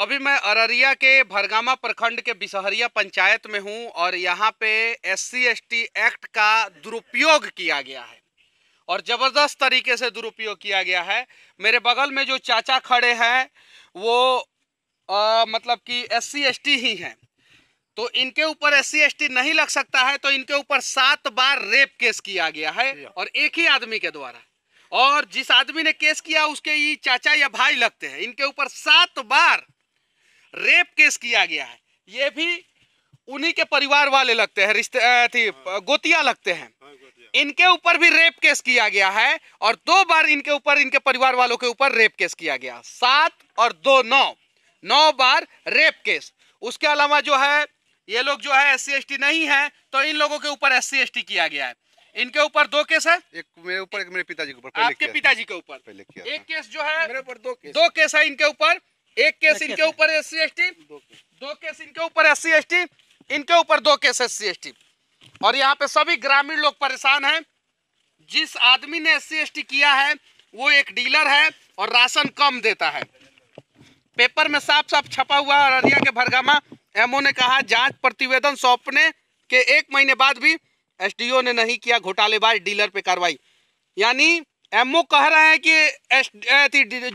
अभी मैं अररिया के भरगामा प्रखंड के बिसहरिया पंचायत में हूं और यहां पे एस सी एक्ट का दुरुपयोग किया गया है और ज़बरदस्त तरीके से दुरुपयोग किया गया है मेरे बगल में जो चाचा खड़े हैं वो आ, मतलब कि एस सी ही हैं तो इनके ऊपर एस सी नहीं लग सकता है तो इनके ऊपर सात बार रेप केस किया गया है हाँ। और एक ही आदमी के द्वारा और जिस आदमी ने केस किया उसके ये चाचा या भाई लगते हैं इनके ऊपर सात बार रेप केस किया गया है ये भी उन्हीं के परिवार वाले लगते हैं रिश्ते थी हाँ। गोतिया लगते हैं हाँ, इनके ऊपर भी रेप केस किया गया है और दो बार इनके ऊपर इनके परिवार वालों के ऊपर रेप केस किया गया सात और दो नौ नौ बार रेप केस उसके अलावा जो है ये लोग जो है एस सी नहीं है तो इन लोगों के ऊपर एस सी किया गया है इनके ऊपर दो केस है एक मेरे ऊपर एक मेरे पिताजी के ऊपर आपके पिताजी के ऊपर एक केस जो है मेरे ऊपर दो केस दो केस है इनके ऊपर एक केस इनके ऊपर एस सी एस टी दो केस इनके ऊपर एस सी एस टी इनके ऊपर दो case S C S T और यहाँ पे सभी ग्रामीण लोग परेशान हैं जिस आदमी ने एस सी किया है वो एक डीलर है और राशन कम देता है पेपर में साफ साफ छपा हुआ और अररिया के भरगामा एमओ ने कहा जांच प्रतिवेदन सौंपने के एक महीने बाद भी एसडीओ ने नहीं किया घोटालेबाज डीलर पे कार्रवाई यानी एमओ कह रहा है कि एस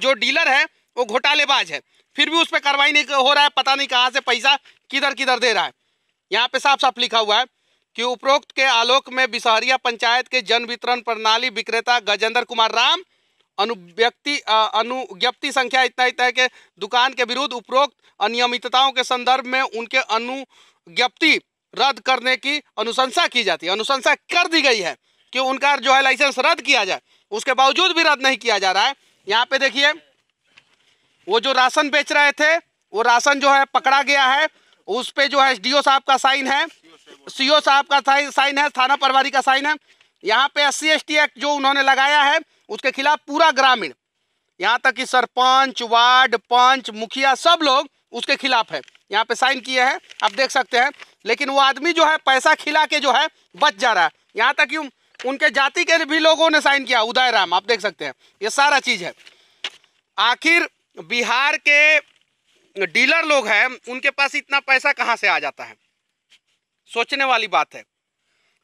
जो डीलर है वो घोटालेबाज है फिर भी उस पर कार्रवाई नहीं हो रहा है पता नहीं कहाँ से पैसा किधर किधर दे रहा है यहाँ पे साफ साफ लिखा हुआ है कि उपरोक्त के आलोक में बिसहरिया पंचायत के जन वितरण प्रणाली विक्रेता गजेंद्र कुमार राम अनुव्यक्ति अनुज्ञप्ति संख्या इतना इतना है कि दुकान के विरुद्ध उपरोक्त अनियमितताओं के संदर्भ में उनके अनुज्ञप्ति रद्द करने की अनुशंसा की जाती है अनुशंसा कर दी गई है कि उनका जो है लाइसेंस रद्द किया जाए उसके बावजूद भी रद्द नहीं किया जा रहा है यहाँ पे देखिए वो जो राशन बेच रहे थे वो राशन जो है पकड़ा गया है उस पे जो है डीओ साहब का साइन है सीओ साहब का साइन है थाना प्रभारी का साइन है यहाँ पे एस सी एक्ट जो उन्होंने लगाया है उसके खिलाफ पूरा ग्रामीण यहाँ तक कि सरपंच वार्ड पंच मुखिया सब लोग उसके खिलाफ है यहाँ पे साइन किए हैं आप देख सकते हैं लेकिन वो आदमी जो है पैसा खिला के जो है बच जा रहा है यहाँ तक कि उनके जाति के भी लोगों ने साइन किया उदय राम आप देख सकते हैं ये सारा चीज़ है आखिर बिहार के डीलर लोग हैं उनके पास इतना पैसा कहाँ से आ जाता है सोचने वाली बात है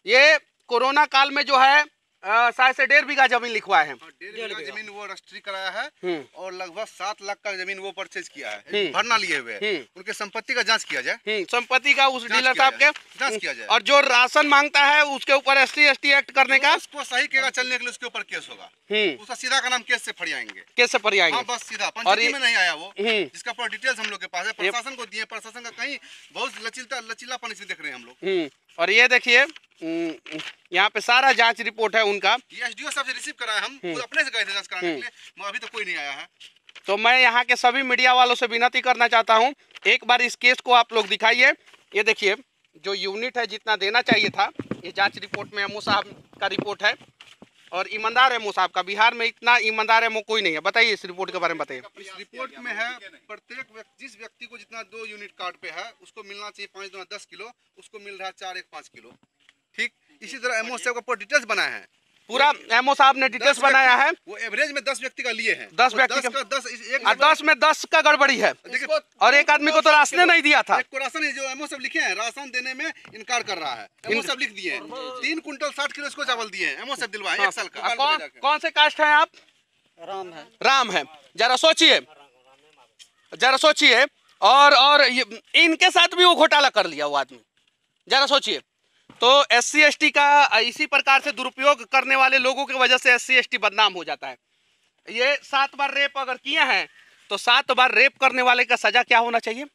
ये कोरोना काल में जो है शायद से डेढ़ बीघा जमीन लिखवाए हैं डेढ़ बीघा जमीन वो रजिस्ट्री कराया है हम्म। और लगभग सात लाख का जमीन वो परचेज किया है हम्म। भरना लिए हुए हम्म। उनके संपत्ति का जांच किया जाए संपत्ति का उस डीलर साहब के जांच किया जाए और जो राशन मांगता है उसके ऊपर एस टी एक्ट करने का उसको सही केगा चलने के लिए उसके ऊपर केस होगा उसका सीधा का नाम केस ऐसी फरियाएंगे केस से फरियाएंगे हाँ, बस सीधा और नहीं आया वो जिसका पूरा डिटेल्स हम लोग के पास है प्रशासन को दिए प्रशासन का कहीं बहुत लचीलता लचीलापन देख रहे हैं हम लोग और ये देखिए हम्म, हम्म। यहाँ पे सारा जांच रिपोर्ट है उनका एसडीओ साहब से रिसीव कराया हम हम्म। अपने से गए थे जांच कराने के लिए अभी तो कोई नहीं आया है तो मैं यहाँ के सभी मीडिया वालों से विनती करना चाहता हूँ एक बार इस केस को आप लोग दिखाइए ये देखिए जो यूनिट है जितना देना चाहिए था ये जांच रिपोर्ट में एमओ साहब का रिपोर्ट है और ईमानदार एमओ साहब का बिहार में इतना ईमानदार एमओ कोई नहीं है बताइए इस रिपोर्ट के बारे में बताइए इस रिपोर्ट में है प्रत्येक व्यक्ति जिस व्यक्ति को जितना दो यूनिट कार्ड पे है उसको मिलना चाहिए पाँच दो दस किलो उसको मिल रहा है चार एक पाँच किलो ठीक इसी तरह एमओ साहब का पूरा डिटेल्स बनाया है पूरा एमओ साहब ने डिटेल्स बनाया है वो एवरेज में दस व्यक्ति का लिए है दस व्यक्ति का दस दस में दस का गड़बड़ी है और एक आदमी को तो राशन नहीं दिया था एक को राशन जो एमओ सब लिखे हैं राशन देने में इनकार कर रहा है एमओ लिख दिए तीन कुंटल साठ किलो इसको चावल दिए एमओ सब दिलवाए हाँ। साल का कौन से कास्ट है आप राम है राम है जरा सोचिए जरा सोचिए और और इनके साथ भी वो घोटाला कर लिया वो आदमी जरा सोचिए तो एस सी का इसी प्रकार से दुरुपयोग करने वाले लोगों की वजह से एस सी बदनाम हो जाता है ये सात बार रेप अगर किए हैं तो सात बार रेप करने वाले का सजा क्या होना चाहिए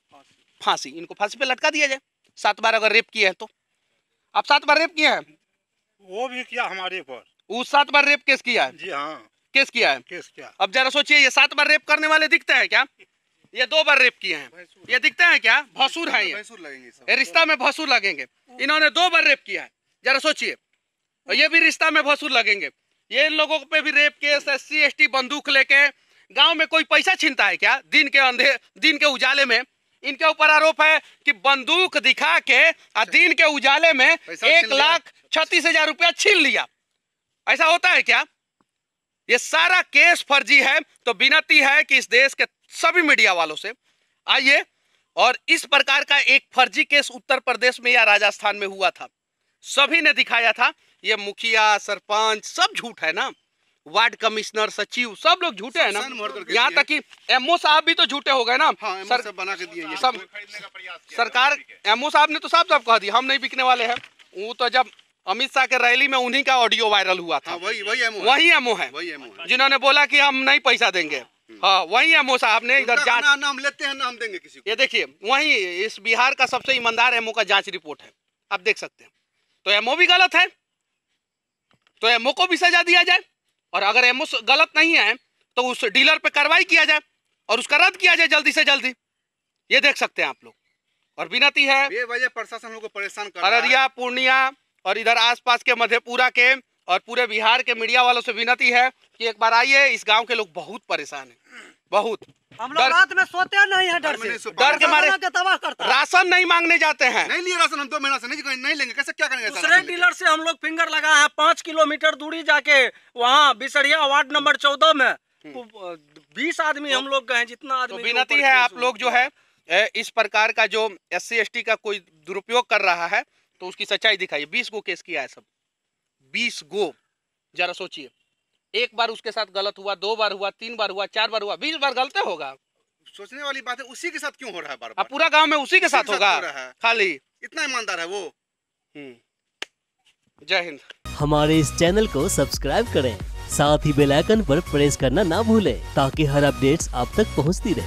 फांसी इनको फांसी पे लटका दिया जाए सात बार अगर रेप किए हैं तो आप सात बार रेप किए हैं वो भी किया हमारे ऊपर उस सात बार रेप केस किया है जी हाँ केस किया है केस किया अब जरा सोचिए ये सात बार रेप करने वाले दिखते हैं क्या ये दो बार रेप किए हैं ये दिखते हैं क्या भसूर है ये रिश्ता में भसूर लगेंगे इन्होंने दो बार रेप किया है जरा सोचिए ये भी रिश्ता में भसूर लगेंगे ये इन लोगों पे भी rape case S C S T बंदूक लेके गांव में कोई पैसा छीनता है क्या दिन के अंधे दिन के उजाले में इनके ऊपर आरोप है कि बंदूक दिखा के और अच्छा। दिन के उजाले में एक लाख छत्तीस हजार रुपया छीन लिया ऐसा होता है क्या ये सारा केस फर्जी है तो विनती है कि इस देश के सभी मीडिया वालों से आइए और इस प्रकार का एक फर्जी केस उत्तर प्रदेश में या राजस्थान में हुआ था सभी ने दिखाया था ये मुखिया सरपंच सब झूठ है ना वार्ड कमिश्नर सचिव सब लोग झूठे हैं ना यहाँ तक कि एमओ साहब भी तो झूठे हो गए ना हाँ, सर, बना के दिए सब सरकार एमओ साहब ने तो साफ साफ कह दिया हम नहीं बिकने वाले हैं वो तो जब अमित शाह के रैली में उन्हीं का ऑडियो वायरल हुआ था हाँ, वही वही एमओ वही एमओ है, जिन्होंने बोला कि हम नहीं पैसा देंगे हाँ वही है मोसा आपने इधर जांच ना, नाम लेते हैं नाम देंगे किसी को ये देखिए वही इस बिहार का सबसे ईमानदार एमओ का जांच रिपोर्ट है आप देख सकते हैं तो एमओ भी गलत है तो एमओ को भी सजा दिया जाए और अगर एमओ गलत नहीं है तो उस डीलर पे कार्रवाई किया जाए और उसका रद्द किया जाए जल्दी से जल्दी ये देख सकते हैं आप लोग और विनती है प्रशासन को परेशान कर अररिया पूर्णिया और इधर आस के मधेपुरा के और पूरे बिहार के मीडिया वालों से विनती है कि एक बार आइए इस गांव के लोग बहुत परेशान हैं बहुत हम लोग रात में सोते नहीं है डर से डर के मारे तबाह करता राशन नहीं मांगने जाते हैं नहीं लिए राशन हम दो महीना से नहीं नहीं लेंगे कैसे क्या करेंगे दूसरे डीलर से हम लोग फिंगर लगा है पाँच किलोमीटर दूरी जाके वहाँ बिसरिया वार्ड नंबर चौदह में हम्म। बीस आदमी तो- हम लोग गए जितना तो आदमी विनती है आप लोग जो है इस प्रकार का जो एस सी का कोई दुरुपयोग कर रहा है तो उसकी सच्चाई दिखाई बीस को केस किया है सब बीस गो जरा सोचिए एक बार उसके साथ गलत हुआ दो बार हुआ तीन बार हुआ चार बार हुआ बीस बार गलत होगा सोचने वाली बात है उसी के साथ क्यों हो रहा है बार बार पूरा गांव में उसी के साथ, होगा खाली इतना ईमानदार है वो हम्म। जय हिंद हमारे इस चैनल को सब्सक्राइब करें साथ ही बेल आइकन पर प्रेस करना ना भूलें ताकि हर अपडेट्स आप तक पहुंचती रहे